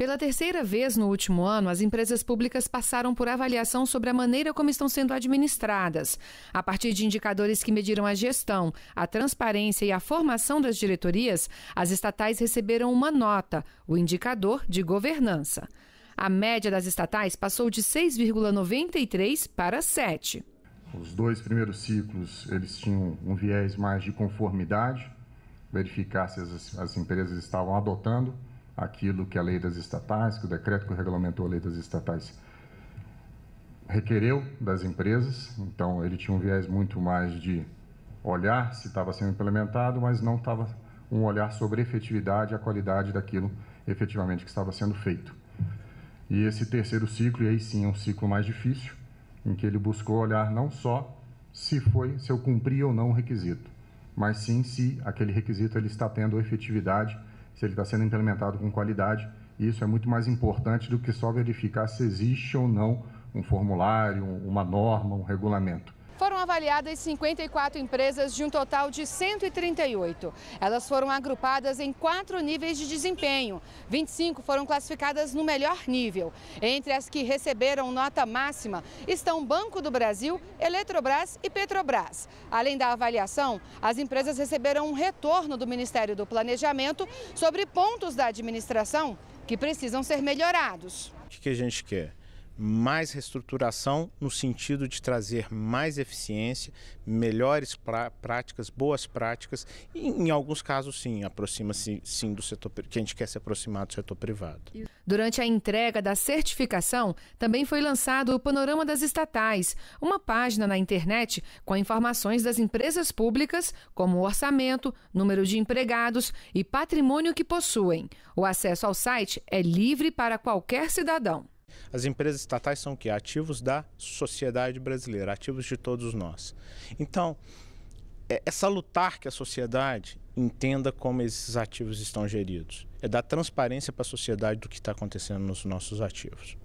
Pela terceira vez no último ano, as empresas públicas passaram por avaliação sobre a maneira como estão sendo administradas, a partir de indicadores que mediram a gestão, a transparência e a formação das diretorias. As estatais receberam uma nota, o indicador de governança. A média das estatais passou de 6,93 para 7. Os dois primeiros ciclos eles tinham um viés mais de conformidade, verificar se as, as empresas estavam adotando aquilo que a lei das estatais, que o decreto que regulamentou a lei das estatais requereu das empresas. Então, ele tinha um viés muito mais de olhar se estava sendo implementado, mas não estava um olhar sobre a efetividade e a qualidade daquilo efetivamente que estava sendo feito. E esse terceiro ciclo, e aí sim é um ciclo mais difícil, em que ele buscou olhar não só se foi, se eu cumpri ou não o requisito, mas sim se aquele requisito ele está tendo efetividade se ele está sendo implementado com qualidade. isso é muito mais importante do que só verificar se existe ou não um formulário, uma norma, um regulamento avaliadas 54 empresas de um total de 138. Elas foram agrupadas em quatro níveis de desempenho. 25 foram classificadas no melhor nível. Entre as que receberam nota máxima estão Banco do Brasil, Eletrobras e Petrobras. Além da avaliação, as empresas receberam um retorno do Ministério do Planejamento sobre pontos da administração que precisam ser melhorados. O que a gente quer? mais reestruturação no sentido de trazer mais eficiência, melhores práticas, boas práticas, e em alguns casos sim, aproxima-se sim do setor que a gente quer se aproximar do setor privado. Durante a entrega da certificação, também foi lançado o Panorama das Estatais, uma página na internet com informações das empresas públicas, como orçamento, número de empregados e patrimônio que possuem. O acesso ao site é livre para qualquer cidadão. As empresas estatais são o quê? Ativos da sociedade brasileira, ativos de todos nós. Então, é salutar que a sociedade entenda como esses ativos estão geridos. É dar transparência para a sociedade do que está acontecendo nos nossos ativos.